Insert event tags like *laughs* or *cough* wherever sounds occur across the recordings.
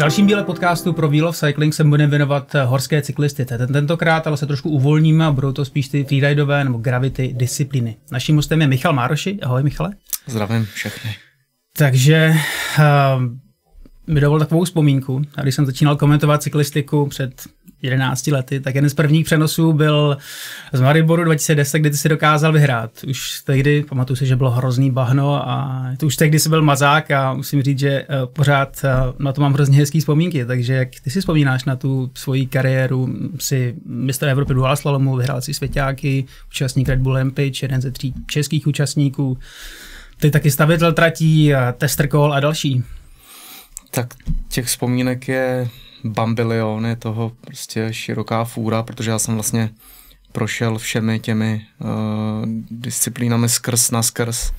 dalším díle podcastu pro Wheel of Cycling se budeme věnovat eh, horské cyklisty. Tentokrát ale se trošku uvolníme a budou to spíš ty freeridové nebo gravity disciplíny. Naším hostem je Michal Mároši. Ahoj Michale. Zdravím všechny. Takže eh, mi dovol takovou vzpomínku. A když jsem začínal komentovat cyklistiku před 11 lety, tak jeden z prvních přenosů byl z Mariboru 2010, kdy ty si dokázal vyhrát. Už tehdy, pamatuju si, že bylo hrozný bahno a to už tehdy si byl mazák a musím říct, že eh, pořád eh, na to mám hrozně hezký vzpomínky. Takže jak ty si vzpomínáš na tu svoji kariéru, si mistr Evropy dual slalomu, vyhrál si svěťáky, účastník Red Bull Rampage, jeden ze tří českých účastníků, ty taky stavitel tratí, tester a další. Tak těch vzpomínek je bambilion, je toho prostě široká fůra, protože já jsem vlastně prošel všemi těmi uh, disciplínami skrz na skrz,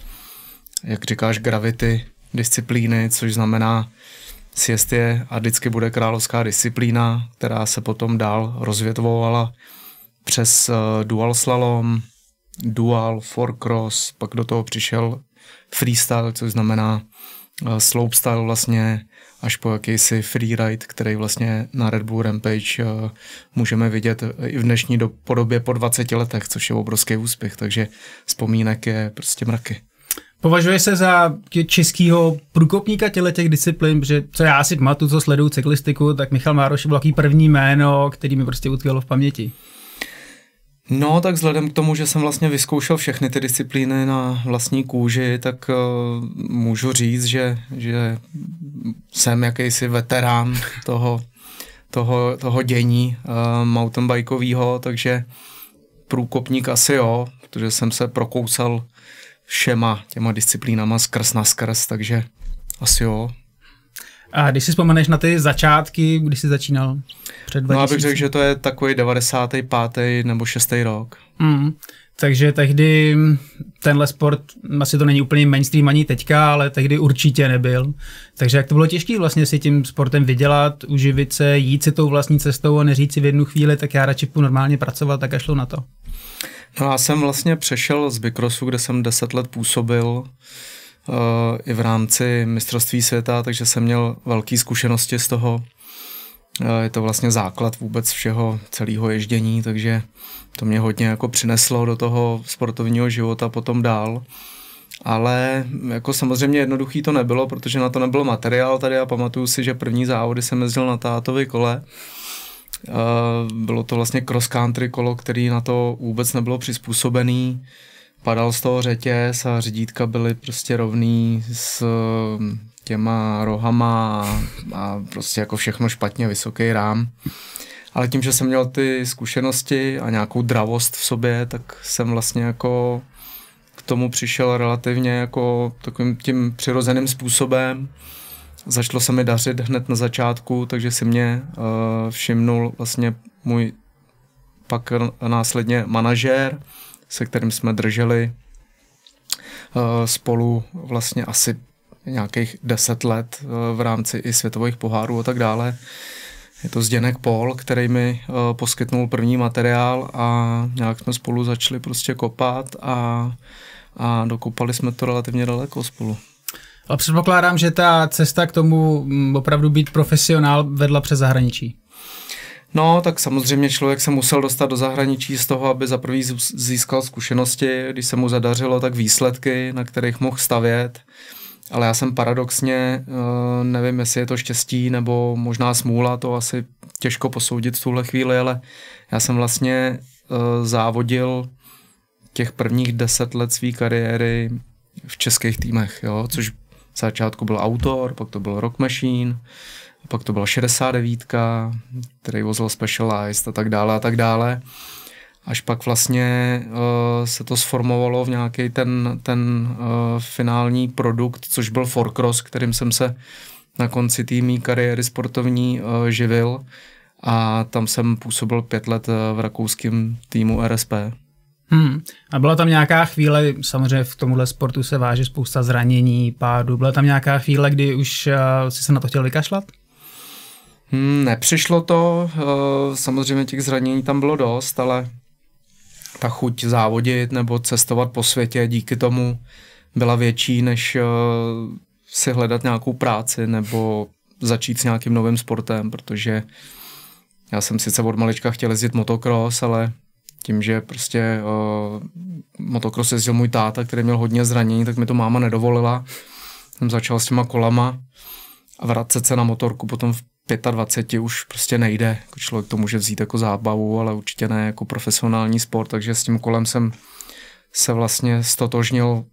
jak říkáš, gravity disciplíny, což znamená siest je a vždycky bude královská disciplína, která se potom dál rozvětvovala přes uh, dual slalom, dual, four cross, pak do toho přišel freestyle, což znamená uh, slopestyle vlastně, až po jakýsi freeride, který vlastně na Red Bull Rampage eh, můžeme vidět eh, i v dnešní do, podobě po 20 letech, což je obrovský úspěch, takže vzpomínek je prostě mraky. Považuje se za českého průkopníka těle těch disciplín, protože co já si pamatuju, co sleduju cyklistiku, tak Michal Mároš byl takový první jméno, který mi prostě utkvělo v paměti. No, tak vzhledem k tomu, že jsem vlastně vyzkoušel všechny ty disciplíny na vlastní kůži, tak uh, můžu říct, že, že jsem jakýsi veterán toho, toho, toho dění uh, eh, mountainbikového, takže průkopník asi jo, protože jsem se prokousal všema těma disciplínama skrz na skrz, takže asi jo, a když si vzpomeneš na ty začátky, když jsi začínal před 2000? No, abych řekl, že to je takový 95. nebo 6. rok. Mm. Takže tehdy tenhle sport, asi to není úplně mainstream ani teďka, ale tehdy určitě nebyl. Takže jak to bylo těžké vlastně si tím sportem vydělat, uživit se, jít si tou vlastní cestou a neříct si v jednu chvíli, tak já radši půjdu normálně pracovat, tak a šlo na to. No já jsem vlastně přešel z Bikrosu, kde jsem 10 let působil, Eh, i v rámci mistrovství světa, takže jsem měl velké zkušenosti z toho. Eh, je to vlastně základ vůbec všeho celého ježdění, takže to mě hodně jako přineslo do toho sportovního života potom dál. Ale jako samozřejmě jednoduchý to nebylo, protože na to nebyl materiál tady a pamatuju si, že první závody jsem jezdil na tátovi kole. Eh, bylo to vlastně cross country kolo, který na to vůbec nebylo přizpůsobený. Padal z toho řetěz a řídítka byly prostě rovný s mm, těma rohama a prostě jako všechno špatně, vysoký rám. Ale tím, že jsem měl ty zkušenosti a nějakou dravost v sobě, tak jsem vlastně jako k tomu přišel relativně jako takovým tím přirozeným způsobem. Začalo se mi dařit hned na začátku, takže si mě uh, všimnul vlastně můj pak následně manažér, se kterým jsme drželi eh, spolu vlastně asi nějakých deset let eh, v rámci i světových pohárů a tak dále. Je to Zděnek Pol, který mi eh, poskytnul první materiál a nějak jsme spolu začali prostě kopat a, a dokopali jsme to relativně daleko spolu. Ale předpokládám, že ta cesta k tomu mm, opravdu být profesionál vedla přes zahraničí. No, tak samozřejmě člověk se musel dostat do zahraničí z toho, aby za prvý získal zkušenosti, když se mu zadařilo, tak výsledky, na kterých mohl stavět. Ale já jsem paradoxně, eh, nevím, jestli je to štěstí nebo možná smůla, to asi těžko posoudit v tuhle chvíli, ale já jsem vlastně eh, závodil těch prvních deset let své kariéry v českých týmech, jo, což v začátku byl Autor, pak to byl Rock Machine, pak to byla 69, který vozil Specialized a tak dále a tak dále. Až pak vlastně uh, se to sformovalo v nějaký ten, ten uh, finální produkt, což byl Forcross, kterým jsem se na konci té mý kariéry sportovní uh, živil a tam jsem působil pět let v rakouském týmu RSP. Hmm. A byla tam nějaká chvíle, samozřejmě v tomhle sportu se váže spousta zranění, pádu. byla tam nějaká chvíle, kdy už uh, si se na to chtěl vykašlat? Hmm, nepřišlo to, eh, samozřejmě těch zranění tam bylo dost, ale ta chuť závodit nebo cestovat po světě díky tomu byla větší, než eh, si hledat nějakou práci nebo začít s nějakým novým sportem, protože já jsem sice od malička chtěl jezdit motocross, ale tím, že prostě uh, motocross jezdil můj táta, který měl hodně zranění, tak mi to máma nedovolila. Jsem začal s těma kolama a vracet se na motorku potom v 25 už prostě nejde. Jako člověk to může vzít jako zábavu, ale určitě ne jako profesionální sport, takže s tím kolem jsem se vlastně stotožnil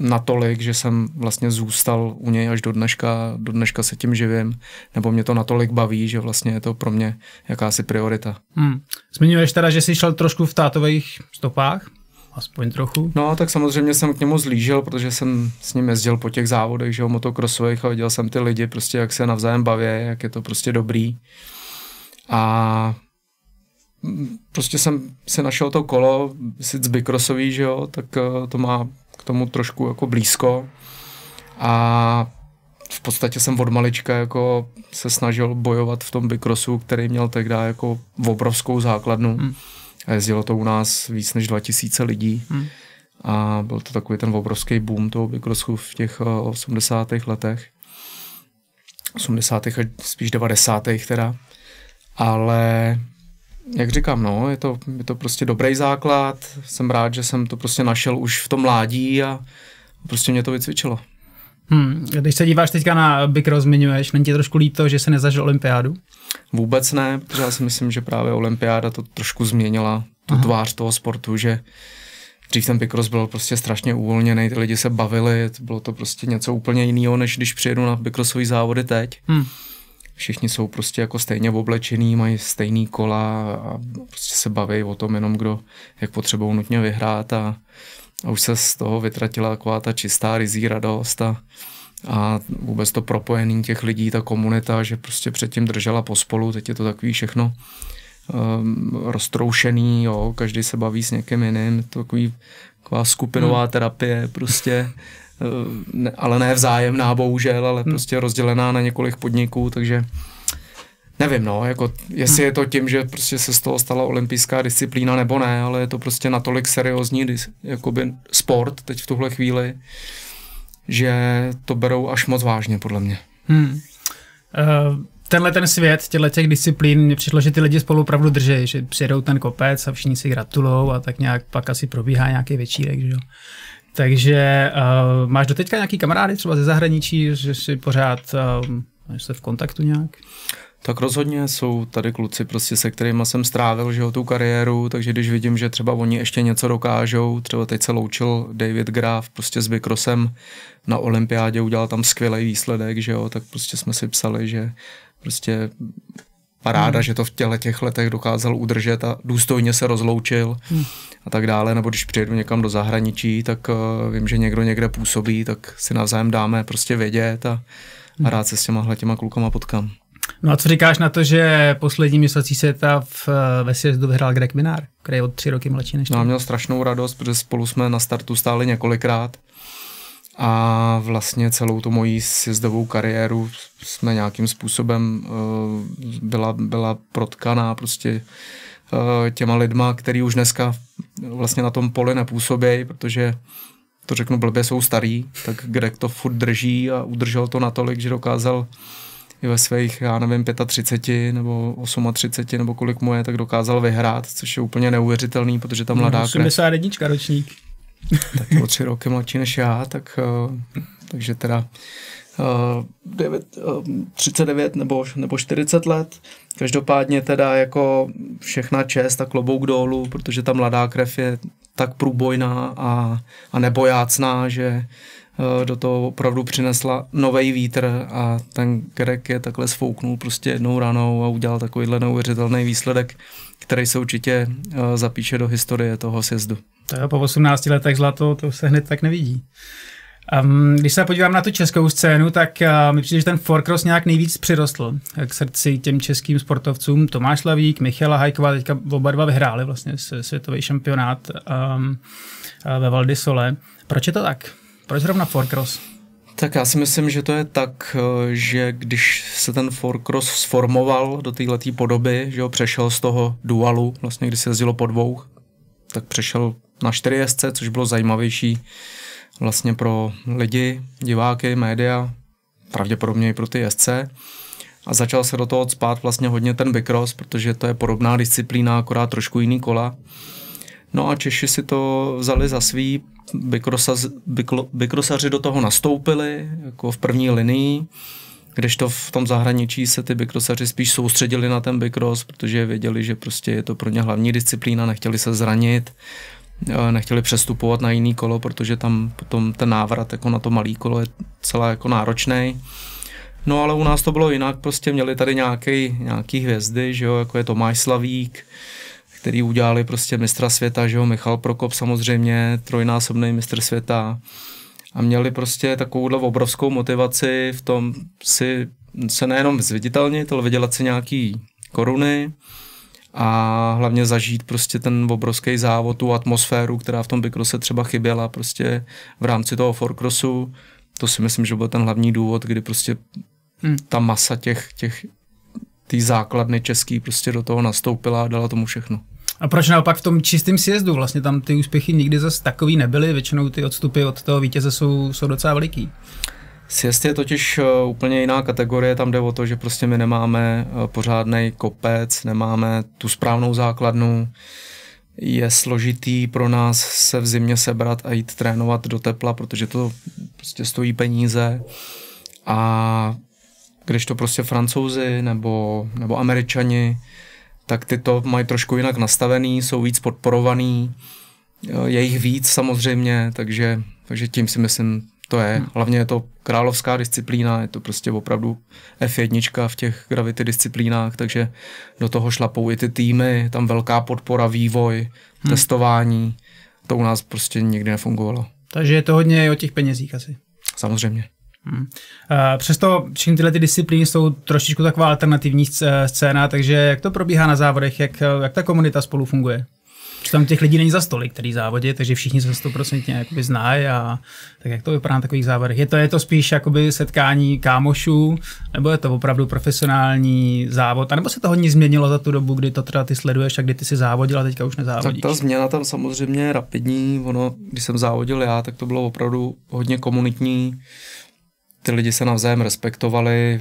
natolik, že jsem vlastně zůstal u něj až do dneška, do dneška se tím živím, nebo mě to natolik baví, že vlastně je to pro mě jakási priorita. Hmm. Zmiňuješ teda, že jsi šel trošku v tátových stopách? aspoň trochu. No, tak samozřejmě jsem k němu zlížel, protože jsem s ním jezdil po těch závodech, že o motokrosových a viděl jsem ty lidi, prostě jak se navzájem baví, jak je to prostě dobrý. A prostě jsem si našel to kolo, sice bikrosový, že jo, tak eh, to má k tomu trošku jako blízko. A v podstatě jsem od malička jako se snažil bojovat v tom bikrosu, který měl tehdy jako obrovskou základnu. Hmm a jezdilo to u nás víc než 2000 lidí. Hmm. A byl to takový ten obrovský boom toho Big v těch 80. Eh, letech. 80. a spíš 90. teda. Ale jak říkám, no, je to, je to prostě dobrý základ. Jsem rád, že jsem to prostě našel už v tom mládí a prostě mě to vycvičilo. Hmm. Když se díváš teďka na Big rozmiňuješ, není ti trošku líto, že se nezažil olympiádu? Vůbec ne, protože já si myslím, že právě olympiáda to trošku změnila, tu Aha. tvář toho sportu, že dřív ten Big byl prostě strašně uvolněný, ty lidi se bavili, to bylo to prostě něco úplně jiného, než když přijedu na Big závody teď. Hmm. Všichni jsou prostě jako stejně oblečený, mají stejný kola a prostě se baví o tom jenom, kdo jak potřebou nutně vyhrát a a už se z toho vytratila taková ta čistá rizí radost a, a vůbec to propojení těch lidí, ta komunita, že prostě předtím držela pospolu, teď je to takový všechno um, roztroušený, jo, každý se baví s někým jiným, to takový, taková skupinová hmm. terapie prostě, ehm, ne, ale ne vzájemná bohužel, ale hmm. prostě rozdělená na několik podniků, takže nevím, no, jako, jestli hm. je to tím, že prostě se z toho stala olympijská disciplína nebo ne, ale je to prostě natolik seriózní jakoby sport teď v tuhle chvíli, že to berou až moc vážně, podle mě. Hmm. Uh, tenhle ten svět těchto těch disciplín, mě přišlo, že ty lidi spolu opravdu drží, že přijedou ten kopec a všichni si gratulou a tak nějak pak asi probíhá nějaký večírek, že jo. Takže uh, máš teďka nějaký kamarády třeba ze zahraničí, že si pořád uh, eh, jste v kontaktu nějak? Tak rozhodně jsou tady kluci, prostě se kterými jsem strávil že, tu kariéru, takže když vidím, že třeba oni ještě něco dokážou, třeba teď se loučil David Graf prostě s Bikrosem na olympiádě, udělal tam skvělý výsledek, že jo, tak prostě jsme si psali, že prostě paráda, hmm. že to v těle těch letech dokázal udržet a důstojně se rozloučil hmm. a tak dále. Nebo když přijedu někam do zahraničí, tak uh, vím, že někdo někde působí, tak si navzájem dáme prostě vědět a, hmm. a rád se s těma těma klukama potkám. No a co říkáš na to, že poslední mistrovství světa v, eh, ve sjezdu vyhrál Greg Minár, který je od tři roky mladší než ty. No a měl strašnou radost, protože spolu jsme na startu stáli několikrát a vlastně celou tu moji sjezdovou kariéru jsme nějakým způsobem uh, byla, byla protkaná prostě uh, těma lidma, který už dneska vlastně na tom poli nepůsobí, protože to řeknu blbě, jsou starý, tak Greg to furt drží a udržel to natolik, že dokázal i ve svých, já nevím, 35 nebo 38 nebo kolik mu je, tak dokázal vyhrát, což je úplně neuvěřitelný, protože ta mhm, mladá no, 81 ročník. *laughs* tak je o tři roky mladší než já, tak, uh, takže teda uh, 9, uh, 39 nebo, nebo 40 let. Každopádně teda jako všechna čest a klobouk dolů, protože ta mladá krev je tak průbojná a, a nebojácná, že Eh, do toho opravdu přinesla nový vítr a ten Greg je takhle sfouknul prostě jednou ranou a udělal takovýhle neuvěřitelný výsledek, který se určitě eh, zapíše do historie toho sjezdu. To je po 18 letech zlato, to se hned tak nevidí. Um, když se podívám na tu českou scénu, tak uh, mi přijde, že ten Forkros nějak nejvíc přirostl k srdci těm českým sportovcům. Tomáš Lavík, Michala Hajková, teďka oba dva vyhráli vlastně světový šampionát um, ve Valdisole. Proč je to tak? Proč zrovna Forkros? Tak já si myslím, že to je tak, eh, že když se ten Forkros sformoval do této podoby, že ho přešel z toho dualu, vlastně když se jezdilo po dvou, tak přešel na 4SC, což bylo zajímavější vlastně pro lidi, diváky, média, pravděpodobně i pro ty SC. A začal se do toho spát vlastně hodně ten bikros, protože to je podobná disciplína, akorát trošku jiný kola. No a Češi si to vzali za svý, bykrosa, byklo, bykrosaři do toho nastoupili, jako v první linii, kdežto v tom zahraničí se ty bykrosaři spíš soustředili na ten bykros, protože věděli, že prostě je to pro ně hlavní disciplína, nechtěli se zranit, eh, nechtěli přestupovat na jiný kolo, protože tam potom ten návrat jako na to malý kolo je celá jako náročný. No ale u nás to bylo jinak, prostě měli tady nějaký, nějaký hvězdy, že jo, jako je Tomáš Slavík, který udělali prostě mistra světa, že jo, Michal Prokop samozřejmě, trojnásobný mistr světa a měli prostě takovouhle obrovskou motivaci v tom si se nejenom zviditelnit, ale vydělat si nějaký koruny a hlavně zažít prostě ten obrovský závod, tu atmosféru, která v tom bikrose třeba chyběla prostě v rámci toho forkrosu. To si myslím, že byl ten hlavní důvod, kdy prostě hmm. ta masa těch, těch té základny český prostě do toho nastoupila a dala tomu všechno. A proč naopak v tom čistém sjezdu? Vlastně tam ty úspěchy nikdy zas takový nebyly, většinou ty odstupy od toho vítěze jsou, jsou docela veliký. Sjezd je totiž eh, úplně jiná kategorie, tam jde o to, že prostě my nemáme eh, pořádný kopec, nemáme tu správnou základnu, je složitý pro nás se v zimě sebrat a jít trénovat do tepla, protože to prostě stojí peníze a když to prostě francouzi nebo, nebo američani, tak ty to mají trošku jinak nastavený, jsou víc podporovaný, eh, je jich víc samozřejmě, takže, takže tím si myslím, to je. Hmm. Hlavně je to královská disciplína, je to prostě opravdu F1 v těch gravity disciplínách, takže do toho šlapou i ty týmy, tam velká podpora, vývoj, hmm. testování. To u nás prostě nikdy nefungovalo. Takže je to hodně o těch penězích asi. Samozřejmě. Hmm. Eh, přesto všechny tyhle ty disciplíny jsou trošičku taková alternativní scéna, takže jak to probíhá na závodech, jak, jak ta komunita spolu funguje? Protože tam těch lidí není za stolik, který závodě, takže všichni se stoprocentně znají a tak jak to vypadá na takových závodech? Je to, je to spíš jakoby setkání kámošů, nebo je to opravdu profesionální závod, a nebo se to hodně změnilo za tu dobu, kdy to teda ty sleduješ a kdy ty si závodil a teďka už nezávodíš? Tak ta změna tam samozřejmě je rapidní, ono, když jsem závodil já, tak to bylo opravdu hodně komunitní, ty lidi se navzájem respektovali,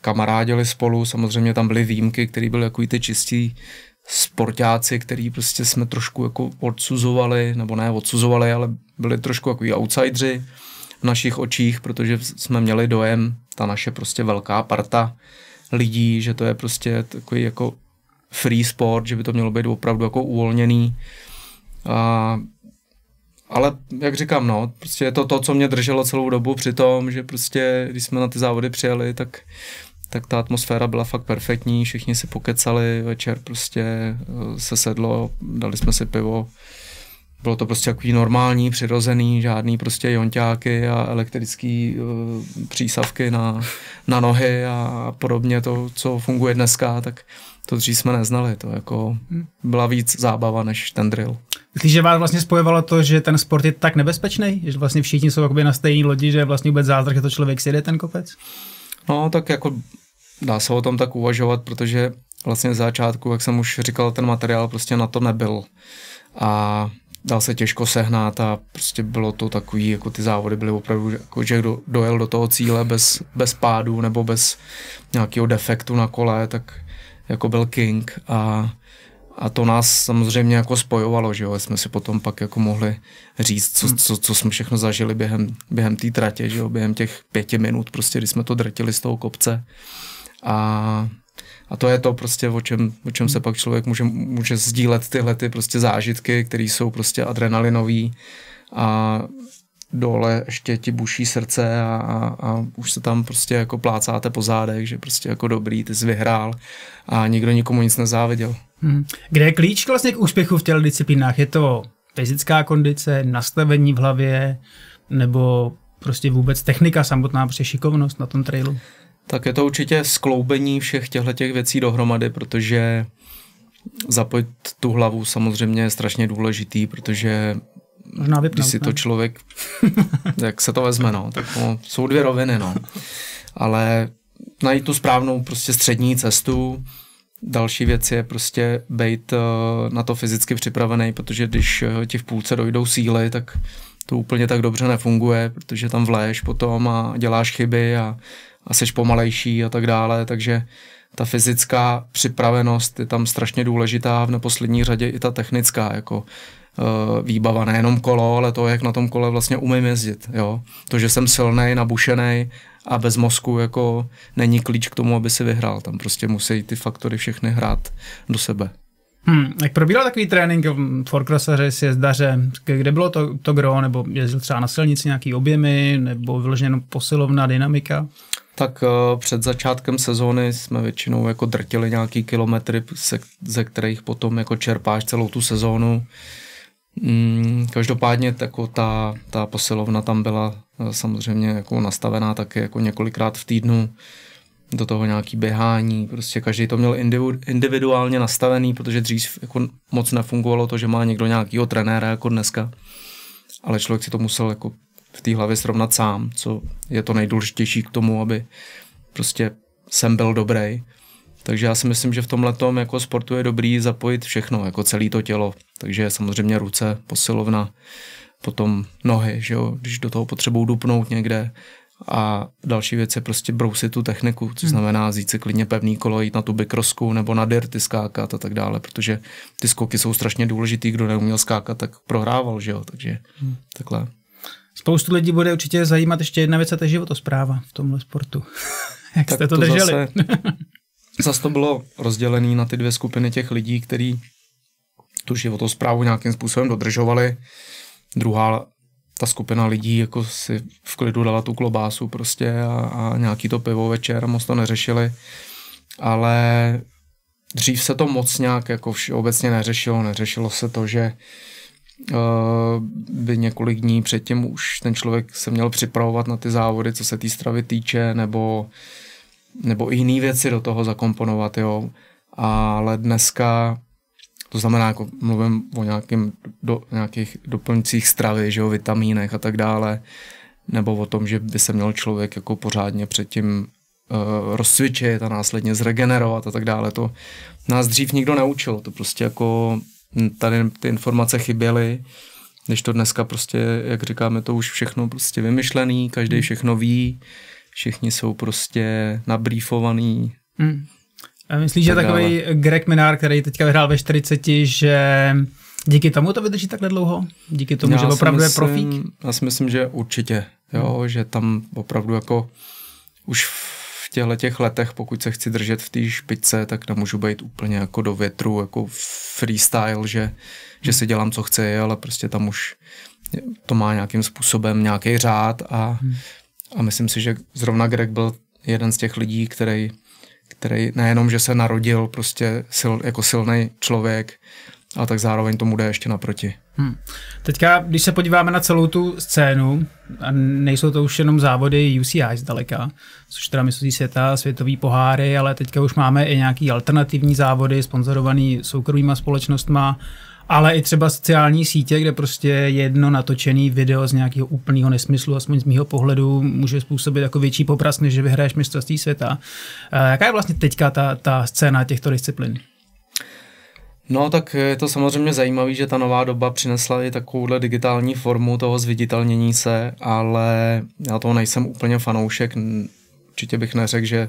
kamarádili spolu, samozřejmě tam byly výjimky, které byly jako ty čistí sportáci, který prostě jsme trošku jako odsuzovali, nebo ne odsuzovali, ale byli trošku jako outsidři v našich očích, protože jsme měli dojem, ta naše prostě velká parta lidí, že to je prostě takový jako free sport, že by to mělo být opravdu jako uvolněný. A ale jak říkám, no, prostě je to to, co mě drželo celou dobu při tom, že prostě, když jsme na ty závody přijeli, tak, tak ta atmosféra byla fakt perfektní, všichni si pokecali, večer prostě eh, se sedlo, dali jsme si pivo, bylo to prostě takový normální, přirozený, žádný prostě jonťáky a elektrický uh, přísavky na, na nohy a podobně to, co funguje dneska, tak to dřív jsme neznali, to jako hmm. byla víc zábava než ten drill že vás vlastně spojovalo to, že ten sport je tak nebezpečný, že vlastně všichni jsou na stejné lodi, že vlastně vůbec zázrak, že to člověk si jde ten kopec? No, tak jako dá se o tom tak uvažovat, protože vlastně z začátku, jak jsem už říkal, ten materiál prostě na to nebyl. A dal se těžko sehnat a prostě bylo to takový, jako ty závody byly opravdu, jako, že kdo dojel do toho cíle bez, bez pádu nebo bez nějakého defektu na kole, tak jako byl king a a to nás samozřejmě jako spojovalo, že jo, jsme si potom pak jako mohli říct, co, hmm. co, co jsme všechno zažili během, během té tratě, že jo, během těch pěti minut, prostě, když jsme to drtili z toho kopce a, a to je to prostě, o čem, o čem se hmm. pak člověk může, může sdílet tyhle ty prostě zážitky, které jsou prostě adrenalinový a dole ještě ti buší srdce a, a, a už se tam prostě jako plácáte po zádech, že prostě jako dobrý, ty jsi vyhrál a nikdo nikomu nic nezáviděl. Hmm. Kde je klíč vlastně k úspěchu v těle disciplínách? Je to fyzická kondice, nastavení v hlavě nebo prostě vůbec technika samotná, prostě šikovnost na tom trailu? Tak je to určitě skloubení všech těchto těch věcí dohromady, protože zapojit tu hlavu samozřejmě je strašně důležitý, protože Možná vypnout, Když si to člověk, *laughs* jak se to vezme, no. Tak no, jsou dvě roviny, no. Ale najít tu správnou prostě střední cestu. Další věc je prostě být eh, na to fyzicky připravený, protože když eh, ti v půlce dojdou síly, tak to úplně tak dobře nefunguje, protože tam vléš potom a děláš chyby a, a seš pomalejší a tak dále, takže uh, ta fyzická připravenost je tam strašně důležitá, v neposlední řadě i ta technická, jako eh, výbava, nejenom kolo, ale to, jak na tom kole vlastně umím jezdit. Jo? To, že jsem silný, nabušený a bez mozku jako není klíč k tomu, aby si vyhrál. Tam prostě musí ty faktory všechny hrát do sebe. Hmm, jak probíhal takový trénink v s jezdaře, kde bylo to, to gro, nebo jezdil třeba na silnici nějaký objemy, nebo vyloženě posilovná dynamika? tak eh, před začátkem sezóny jsme většinou jako drtili nějaký kilometry, se, ze kterých potom jako čerpáš celou tu sezónu. Mm, každopádně jako ta, ta posilovna tam byla eh, samozřejmě jako nastavená taky jako několikrát v týdnu, do toho nějaký běhání, prostě každý to měl individuálně nastavený, protože dřív jako moc nefungovalo to, že má někdo nějakýho trenéra jako dneska, ale člověk si to musel jako v té hlavě srovnat sám, co je to nejdůležitější k tomu, aby prostě jsem byl dobrý. Takže já si myslím, že v tom letom jako sportu je dobrý zapojit všechno, jako celé to tělo. Takže samozřejmě ruce, posilovna, potom nohy, že jo, když do toho potřebuju dupnout někde. A další věc je prostě brousit tu techniku, co hmm. znamená vzít si klidně pevný kolo, jít na tu bikrosku nebo na dirty skákat a tak dále, protože ty skoky jsou strašně důležitý, kdo neuměl skákat, tak prohrával, že jo, takže hmm. takhle. Spoustu lidí bude určitě zajímat ještě jedna věc a to je životospráva v tomhle sportu. *laughs* Jak tak jste to, to drželi? Zase, *laughs* zase to bylo rozdělené na ty dvě skupiny těch lidí, kteří tu životosprávu nějakým způsobem dodržovali. Druhá ta skupina lidí jako si v klidu dala tu klobásu prostě a, a nějaký to pivo večer moc to neřešili. Ale dřív se to moc nějak jako všeobecně neřešilo. Neřešilo se to, že Eh, by několik dní předtím už ten člověk se měl připravovat na ty závody, co se té stravy týče, nebo, nebo i jiné věci do toho zakomponovat, jo. Ale dneska, to znamená, jako mluvím o nějakým, do, nějakých doplňcích stravy, že jo, vitamínech a tak dále, nebo o tom, že by se měl člověk jako pořádně předtím uh, rozcvičit a následně zregenerovat a tak dále. To nás dřív nikdo neučil, to prostě jako tady ty informace chyběly, než to dneska prostě, jak říkáme, to už všechno prostě vymyšlený, každý hmm. všechno ví, všichni jsou prostě nabrýfovaný. Hmm. A myslíš, že takový Greg Minár, který teďka vyhrál ve 40, že díky tomu to vydrží takhle dlouho? Díky tomu, já že opravdu myslím, je profík? Já si myslím, že určitě, jo, hmm. že tam opravdu jako už těchto těch letech, pokud se chci držet v té špice, tak nemůžu být úplně jako do větru, jako freestyle, že, že si dělám, co chci, ale prostě tam už to má nějakým způsobem nějaký řád a, hmm. a myslím si, že zrovna Greg byl jeden z těch lidí, který, který nejenom, že se narodil prostě sil, jako silný člověk, a tak zároveň tomu jde ještě naproti. Hmm. Teďka, když se podíváme na celou tu scénu, a nejsou to už jenom závody UCI zdaleka, což teda myslí světa, světový poháry, ale teďka už máme i nějaký alternativní závody, sponzorovaný soukromýma společnostma, ale i třeba sociální sítě, kde prostě jedno natočený video z nějakého úplného nesmyslu, aspoň z mýho pohledu, může způsobit jako větší popras, než že vyhraješ mistrovství světa. Eh, jaká je vlastně teďka ta, ta scéna těchto disciplín? No tak je to samozřejmě zajímavé, že ta nová doba přinesla i takovouhle digitální formu toho zviditelnění se, ale já toho nejsem úplně fanoušek. Určitě bych neřekl, že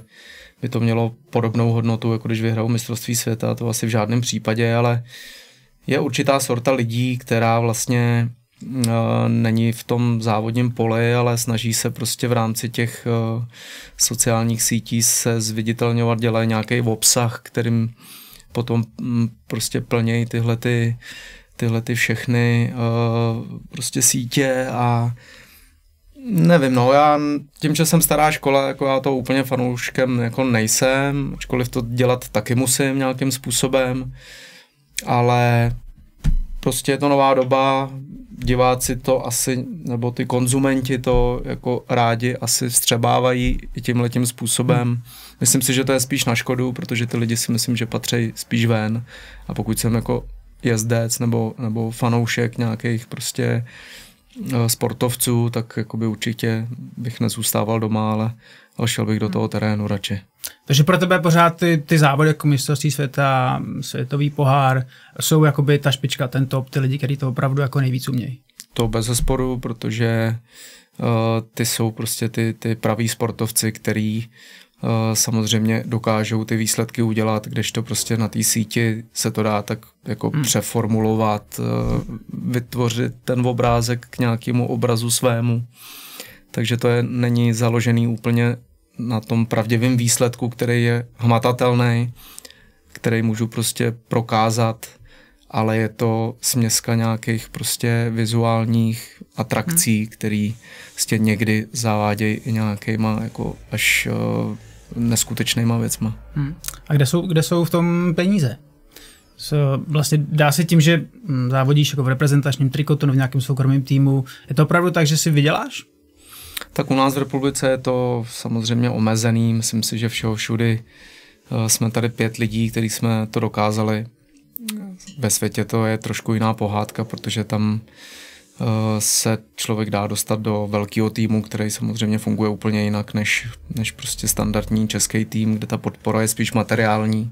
by to mělo podobnou hodnotu, jako když vyhrajou mistrovství světa, to asi v žádném případě, ale je určitá sorta lidí, která vlastně eh, není v tom závodním poli, ale snaží se prostě v rámci těch eh, sociálních sítí se zviditelňovat, dělají nějaký obsah, kterým potom mm, prostě plnějí tyhle ty, tyhle ty všechny uh, prostě sítě a Nevím, no já tím, že jsem stará škola, jako já to úplně fanouškem jako nejsem, ačkoliv to dělat taky musím nějakým způsobem, ale prostě je to nová doba, diváci to asi, nebo ty konzumenti to jako rádi asi střebávají i letím způsobem. Hmm. Myslím si, že to je spíš na škodu, protože ty lidi si myslím, že patří spíš ven a pokud jsem jako jezdec nebo, nebo fanoušek nějakých prostě uh, Eh, sportovců, tak jakoby určitě bych nezůstával doma, ale, ale šel bych do toho hmm. terénu radši. Takže pro tebe pořád ty, ty závody jako mistrovství světa, světový pohár, jsou jakoby ta špička, ten top, ty lidi, kteří to opravdu jako nejvíc umějí. To bez zesporu, protože uh, ty jsou prostě ty, ty praví sportovci, který Eh, samozřejmě dokážou ty výsledky udělat, když to prostě na té síti se to dá tak jako hmm. přeformulovat, eh, vytvořit ten obrázek k nějakému obrazu svému. Takže to je, není založený úplně na tom pravdivém výsledku, který je hmatatelný, který můžu prostě prokázat, ale je to směska nějakých prostě vizuálních atrakcí, hmm. který prostě někdy zavádějí i nějakýma jako až uh, neskutečnýma věcma. Hmm. A kde jsou, kde jsou v tom peníze? So, vlastně dá se tím, že hm, závodíš jako v reprezentačním trikotu nebo v nějakém soukromém týmu, je to opravdu tak, že si vyděláš? Tak u nás v republice je to samozřejmě omezený, myslím si, že všeho všudy eh, jsme tady pět lidí, kteří jsme to dokázali. Ve světě to je trošku jiná pohádka, protože tam uh, Eh, se člověk dá dostat do velkého týmu, který samozřejmě funguje úplně jinak než, než prostě standardní český tým, kde ta podpora je spíš materiální.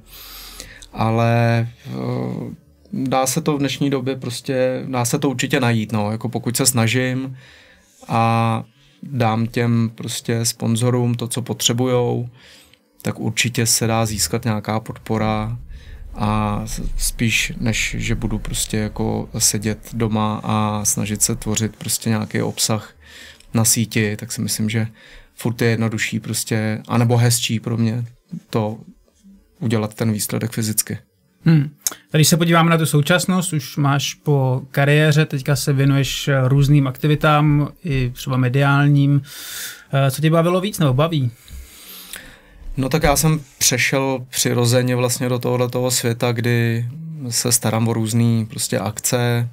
Ale eh, dá se to v dnešní době prostě, dá se to určitě najít, no, jako pokud se snažím a dám těm prostě sponzorům to, co potřebujou, tak určitě se dá získat nějaká podpora a spíš než, že budu prostě jako sedět doma a snažit se tvořit prostě nějaký obsah na síti, tak si myslím, že furt je jednodušší prostě, anebo hezčí pro mě to udělat ten výsledek fyzicky. Hmm. Když se podíváme na tu současnost, už máš po kariéře, teďka se věnuješ eh, různým aktivitám, i třeba mediálním. Eh, co tě bavilo víc nebo baví? No tak já jsem přešel přirozeně vlastně do tohohle toho světa, kdy se starám o různé prostě akce,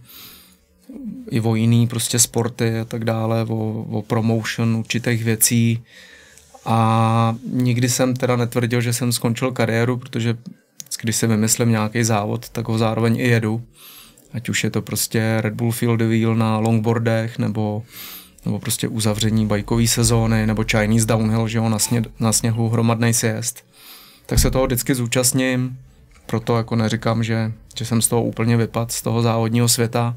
i o jiný prostě sporty a tak dále, o, o promotion určitých věcí. A nikdy jsem teda netvrdil, že jsem skončil kariéru, protože když si vymyslím nějaký závod, tak ho zároveň i jedu. Ať už je to prostě Red Bull Field Wheel na longboardech nebo nebo prostě uzavření bajkové sezóny, nebo Chinese downhill, že jo, na, sně, na sněhu hromadný sjezd, tak se toho vždycky zúčastním, proto jako neříkám, že, že jsem z toho úplně vypad, z toho závodního světa,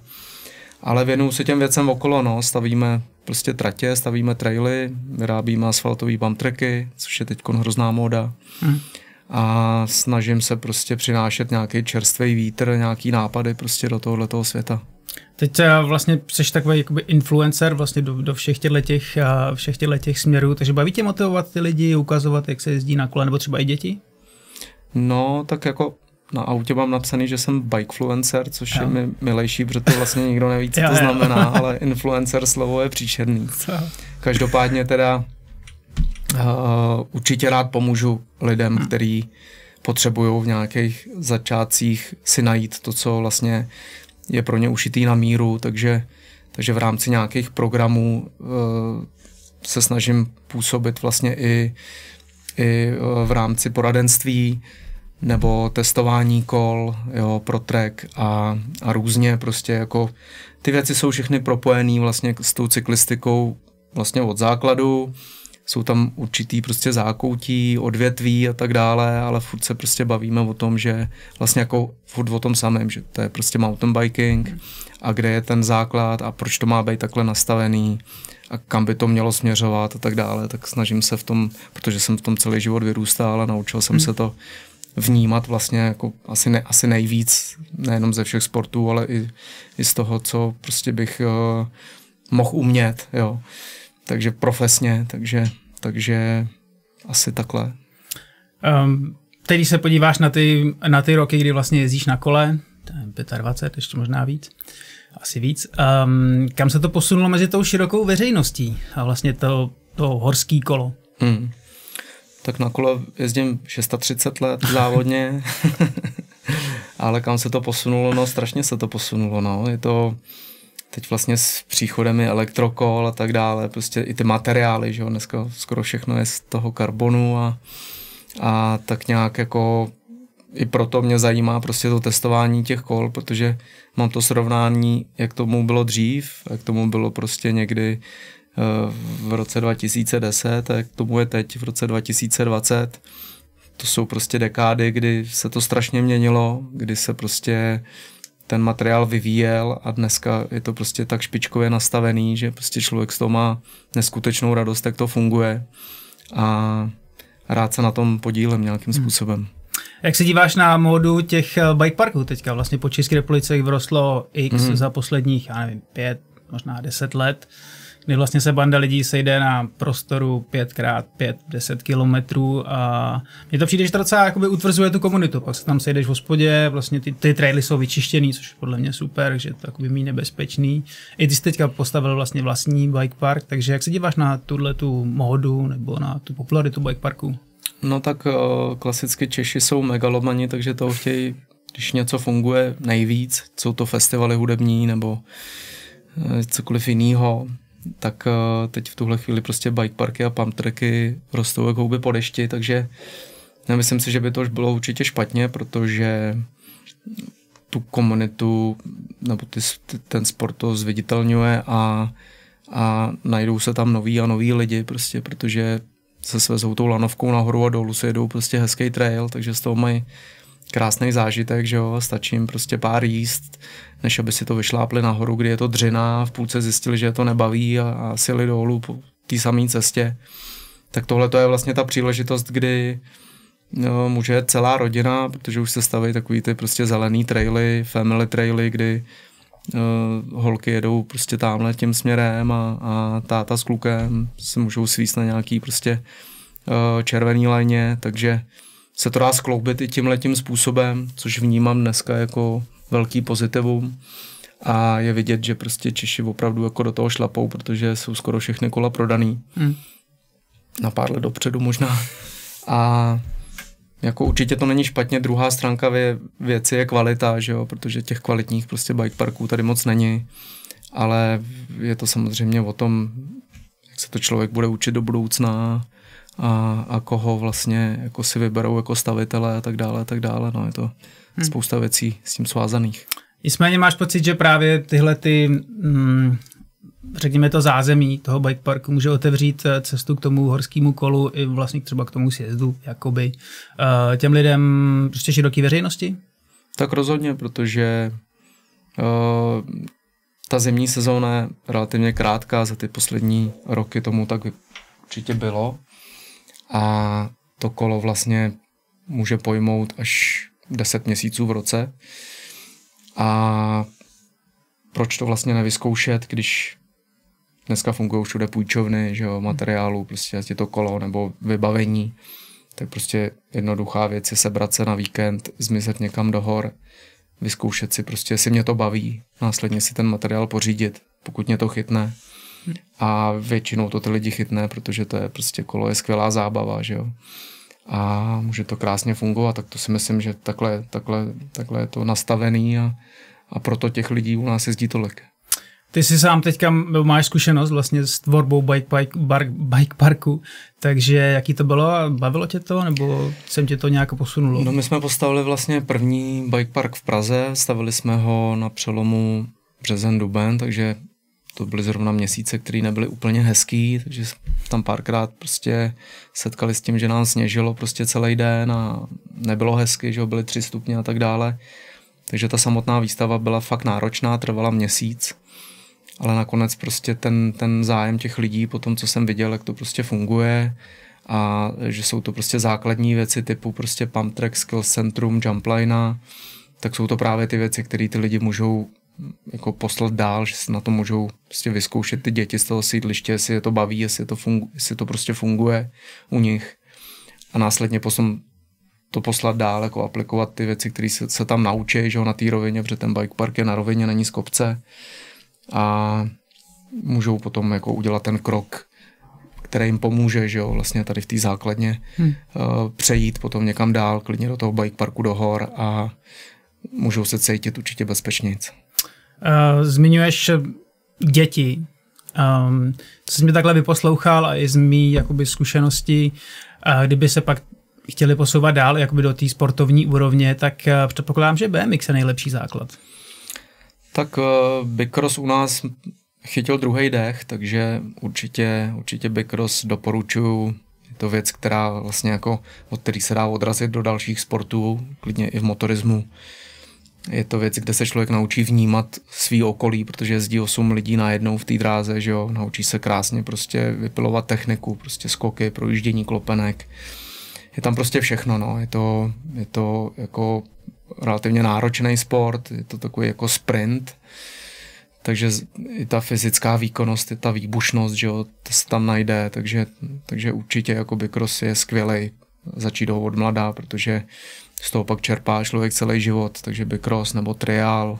ale věnuju se těm věcem okolo, no, stavíme prostě tratě, stavíme traily, vyrábíme asfaltové tracky, což je teď hrozná móda. Mm. A snažím se prostě přinášet nějaký čerstvý vítr, nějaký nápady prostě do tohoto světa. Teď vlastně jsi takový jakoby influencer vlastně do, do všech těch všech těch směrů, takže baví tě motivovat ty lidi, ukazovat, jak se jezdí na kole, nebo třeba i děti? No, tak jako na autě mám napsaný, že jsem bikefluencer, což jo. je mi milejší, protože to vlastně nikdo neví, co *laughs* to znamená, *laughs* ale influencer slovo je příšerný. Každopádně teda uh, určitě rád pomůžu lidem, hm. který potřebují v nějakých začátcích si najít to, co vlastně je pro ně ušitý na míru, takže, takže v rámci nějakých programů eh, se snažím působit vlastně i, i eh, v rámci poradenství nebo testování kol jo, pro trek a, a různě prostě jako ty věci jsou všechny propojené vlastně s tou cyklistikou vlastně od základu jsou tam určitý prostě zákoutí, odvětví a tak dále, ale furt se prostě bavíme o tom, že vlastně jako furt o tom samém, že to je prostě mountain biking a kde je ten základ a proč to má být takhle nastavený a kam by to mělo směřovat a tak dále, tak snažím se v tom, protože jsem v tom celý život vyrůstal a naučil jsem hmm. se to vnímat vlastně jako asi, ne, asi nejvíc, nejenom ze všech sportů, ale i, i z toho, co prostě bych uh, mohl umět, jo. Uh, takže profesně, takže, takže asi takhle. Um, teď, když se podíváš na ty, na ty roky, kdy vlastně jezdíš na kole, 25, ještě možná víc, asi víc, um, kam se to posunulo mezi tou širokou veřejností a vlastně to, to horský kolo? Hmm. Tak na kole jezdím 630 let *laughs* závodně, *laughs* ale kam se to posunulo, no strašně se to posunulo, no, je to teď vlastně s příchodem elektrokol a tak dále, prostě i ty materiály, že jo, dneska skoro všechno je z toho karbonu a, a tak nějak jako i proto mě zajímá prostě to testování těch kol, protože mám to srovnání, jak tomu bylo dřív, jak tomu bylo prostě někdy eh, v roce 2010 a jak tomu je teď v roce 2020. To jsou prostě dekády, kdy se to strašně měnilo, kdy se prostě uh, ten materiál vyvíjel a dneska je to prostě tak špičkově nastavený, že prostě člověk z toho má neskutečnou radost, jak to funguje a rád se na tom podílem nějakým hmm. způsobem. Jak se díváš na módu těch eh, bike parků teďka? Vlastně po České republice jich vrostlo x hmm. za posledních, já nevím, pět, možná deset let. Uh, kdy vlastně se banda lidí sejde na prostoru 5x5-10 kilometrů a mně to přijde, že to docela jakoby utvrzuje tu komunitu. Pak se tam sejdeš v hospodě, vlastně ty, ty traily jsou vyčištěný, což je podle mě super, že je to jakoby méně nebezpečný. I ty jsi teďka postavil vlastně vlastní bike park, takže jak se díváš na tuhle tu módu nebo na tu popularitu bike parku? No tak eh, klasicky Češi jsou megalomani, takže to chtějí, když něco funguje nejvíc, jsou to festivaly hudební nebo eh, cokoliv jiného, tak eh, teď v tuhle chvíli prostě bike parky a pump tracky rostou jako houby po dešti, takže nemyslím si, že by to už bylo určitě špatně, protože tu komunitu nebo ty, ten sport to zviditelňuje a, a najdou se tam noví a noví lidi prostě, protože se svezou tou lanovkou nahoru a dolů se jedou prostě hezký trail, takže z toho mají krásný zážitek, že jo, stačí jim prostě pár jíst, než aby si to vyšlápli nahoru, kdy je to dřina, v půlce zjistili, že je to nebaví a, a sjeli dolů po té samé cestě. Tak tohle to je vlastně ta příležitost, kdy no, může celá rodina, protože už se staví takový ty prostě zelený traily, family traily, kdy uh, holky jedou prostě tamhle tím směrem a, a táta s klukem se můžou svíst na nějaký prostě uh, červený léně, takže uh, se to dá skloubit i letím způsobem, což vnímám dneska jako velký pozitivum. A je vidět, že prostě Češi opravdu jako do toho šlapou, protože jsou skoro všechny kola prodaný. Hmm. Na pár let dopředu možná. A jako určitě to není špatně, druhá stránka vě, věci je kvalita, že jo, protože těch kvalitních prostě bike parků tady moc není, ale je to samozřejmě o tom, jak se to člověk bude učit do budoucna a, a koho vlastně jako si vyberou jako stavitele a tak dále a tak dále. No, je to hmm. spousta věcí s tím svázaných. Nicméně máš pocit, že právě tyhle ty, mm, řekněme to zázemí toho bike parku může otevřít eh, cestu k tomu horskému kolu i vlastně třeba k tomu sjezdu, jakoby eh, těm lidem prostě široké veřejnosti? Tak rozhodně, protože uh, ta zimní sezóna je relativně krátká, za ty poslední roky tomu tak určitě bylo a to kolo vlastně může pojmout až 10 měsíců v roce. A proč to vlastně nevyzkoušet, když dneska fungují všude půjčovny, že jo, materiálu, prostě je to kolo nebo vybavení, tak prostě jednoduchá věc je sebrat se na víkend, zmizet někam do hor, vyzkoušet si prostě, jestli mě to baví, následně si ten materiál pořídit, pokud mě to chytne. A většinou to ty lidi chytne, protože to je prostě kolo, je skvělá zábava, že jo. A může to krásně fungovat, tak to si myslím, že takhle, takhle, takhle je to nastavený a, a proto těch lidí u nás jezdí tolik. Ty jsi sám teďka máš zkušenost vlastně s tvorbou bike, bike, bar, bike parku, takže jaký to bylo a bavilo tě to, nebo jsem tě to nějak posunulo? No my jsme postavili vlastně první bike park v Praze, stavili jsme ho na přelomu březen duben, takže to byly zrovna měsíce, které nebyly úplně hezký, takže tam párkrát prostě setkali s tím, že nám sněžilo prostě celý den a nebylo hezky, že byly tři stupně a tak dále. Takže ta samotná výstava byla fakt náročná, trvala měsíc, ale nakonec prostě ten, ten zájem těch lidí po tom, co jsem viděl, jak to prostě funguje a že jsou to prostě základní věci typu prostě pump track, skill centrum, jumplina, tak jsou to právě ty věci, které ty lidi můžou jako poslat dál, že se na to můžou prostě vyzkoušet ty děti z toho sídliště, jestli je to baví, jestli, je to, fungu, jestli to prostě funguje u nich a následně potom to poslat dál, jako aplikovat ty věci, které se, se tam naučí, že ho, na té rovině, protože ten bike park je na rovině, není z kopce a můžou potom jako udělat ten krok, který jim pomůže, že jo, vlastně tady v té základně hmm. uh, přejít potom někam dál, klidně do toho bike parku do hor a můžou se cítit určitě bezpečnějc. Eh, zmiňuješ eh, děti. Um, ehm, co jsi mě takhle vyposlouchal a i z mý jakoby, zkušenosti, uh, kdyby se pak chtěli posouvat dál jakoby do té sportovní úrovně, tak uh, předpokládám, že BMX je nejlepší základ. Tak uh, Bikros u nás chytil druhý dech, takže určitě, určitě Bikros doporučuju. Je to věc, která vlastně jako, od který se dá odrazit do dalších sportů, klidně i v motorismu je to věc, kde se člověk naučí vnímat svý okolí, protože jezdí 8 lidí najednou v té dráze, že jo, naučí se krásně prostě vypilovat techniku, prostě skoky, projíždění klopenek. Je tam prostě všechno, no. Je to, je to jako relativně náročný sport, je to takový jako sprint, takže i ta fyzická výkonnost, i ta výbušnost, že jo, to se tam najde, takže, takže určitě jako cross je skvělý začít ho od mladá, protože z toho pak čerpá člověk celý život, takže cross nebo trial,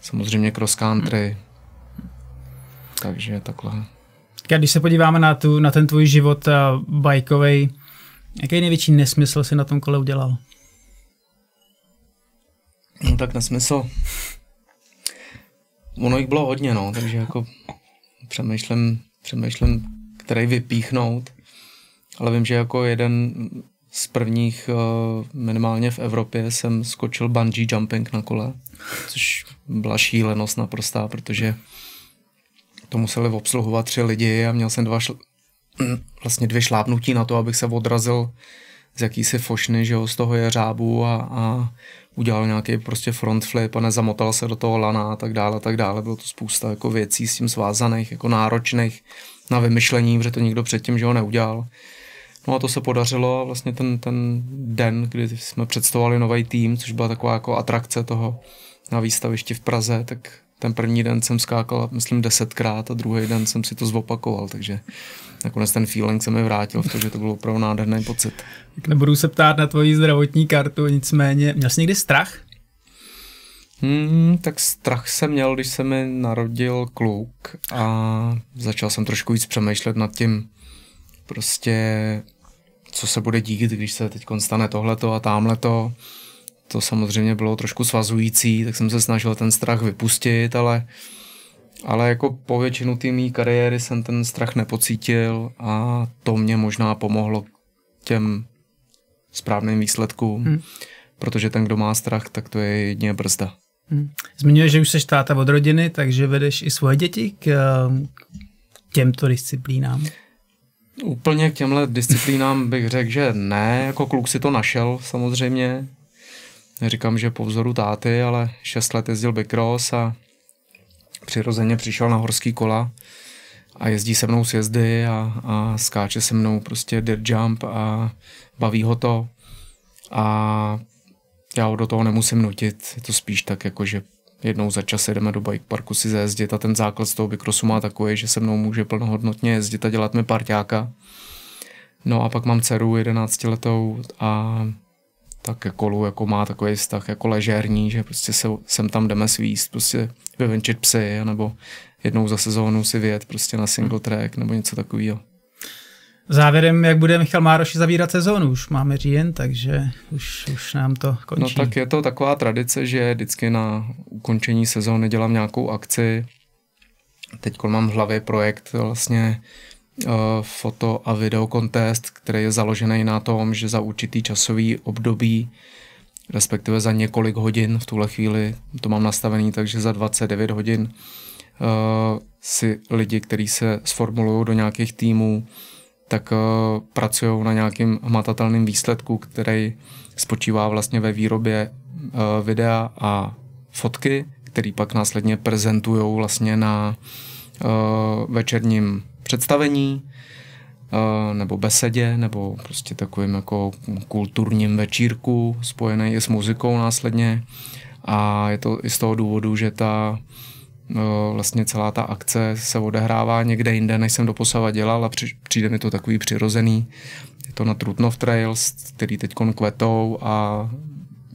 samozřejmě cross country, takže takhle. Když se podíváme na, tu, na ten tvůj život eh, bajkovej, jaký největší nesmysl si na tom kole udělal? No tak nesmysl. Ono jich bylo hodně, no, takže jako přemýšlím, přemýšlím, který vypíchnout, ale vím, že jako jeden z prvních, eh, minimálně v Evropě, jsem skočil bungee jumping na kole, což byla šílenost naprostá, protože to museli obsluhovat tři lidi a měl jsem dva šl- *clears throat* vlastně dvě šlápnutí na to, abych se odrazil z jakýsi fošny, že jo, z toho jeřábu a, a udělal nějaký prostě front flip a nezamotal se do toho lana a tak dále, a tak dále. Bylo to spousta jako věcí s tím svázaných, jako náročných na vymyšlení, protože to nikdo předtím, že ho neudělal. No a to se podařilo a vlastně ten, ten den, kdy jsme představovali nový tým, což byla taková jako atrakce toho na výstavišti v Praze, tak ten první den jsem skákal, myslím, desetkrát a druhý den jsem si to zopakoval, takže nakonec ten feeling se mi vrátil, protože to byl opravdu nádherný pocit. Tak nebudu se ptát na tvoji zdravotní kartu, nicméně měl jsi někdy strach? Hmm, tak strach jsem měl, když se mi narodil kluk a začal jsem trošku víc přemýšlet nad tím, prostě co se bude dít, když se teď stane tohleto a tamhleto. To samozřejmě bylo trošku svazující, tak jsem se snažil ten strach vypustit, ale, ale jako po většinu té mý kariéry jsem ten strach nepocítil a to mě možná pomohlo těm správným výsledkům, hmm. protože ten, kdo má strach, tak to je jedině brzda. Hmm. Zmiňuješ, že už jsi táta od rodiny, takže vedeš i svoje děti k, k těmto disciplínám. Úplně k těmhle disciplínám bych řekl, že ne. Jako kluk si to našel samozřejmě. Říkám, že po vzoru táty, ale 6 let jezdil bikros a přirozeně přišel na horský kola a jezdí se mnou sjezdy a, a skáče se mnou prostě dirt jump a baví ho to a já ho do toho nemusím nutit, je to spíš tak jako, že jednou za čas jedeme do bike parku si zajezdit a ten základ z toho bikrosu má takový, že se mnou může plnohodnotně jezdit a dělat mi parťáka. No a pak mám dceru 11 letou a tak ke kolu jako má takový vztah jako ležérní, že prostě se, sem tam jdeme svíst, prostě vyvenčit psy, nebo jednou za sezónu si vyjet prostě na single track nebo něco takového. Závěrem, jak bude Michal Mároši zavírat sezónu, už máme říjen, takže už, už nám to končí. No tak je to taková tradice, že vždycky na ukončení sezóny dělám nějakou akci. Teď mám v hlavě projekt vlastně eh, foto a video kontest, který je založený na tom, že za určitý časový období respektive za několik hodin v tuhle chvíli, to mám nastavený, takže za 29 hodin eh, si lidi, kteří se sformulují do nějakých týmů, tak eh, pracují na nějakým hmatatelným výsledku, který spočívá vlastně ve výrobě eh, videa a fotky, který pak následně prezentují vlastně na eh, večerním představení nebo besedě, nebo prostě takovým jako kulturním večírku spojený i s muzikou následně. A je to i z toho důvodu, že ta No, vlastně celá ta akce se odehrává někde jinde, než jsem doposava dělal a přijde mi to takový přirozený. Je to na Trutnov Trails, který teď kvetou a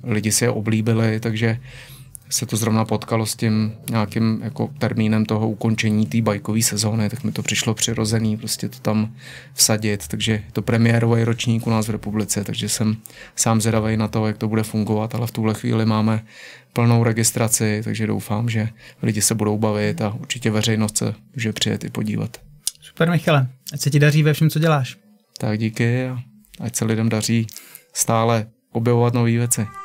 lidi si je oblíbili, takže uh, se to zrovna potkalo s tím nějakým jako termínem toho ukončení té bajkové sezóny, tak mi to přišlo přirozený prostě to tam vsadit, takže to premiérový ročník u nás v republice, takže jsem sám zvědavý na to, jak to bude fungovat, ale v tuhle chvíli máme plnou registraci, takže doufám, že lidi se budou bavit a určitě veřejnost se může přijet i podívat. Super Michale, ať se ti daří ve všem, co děláš. Tak díky a ať se lidem daří stále objevovat nové věci.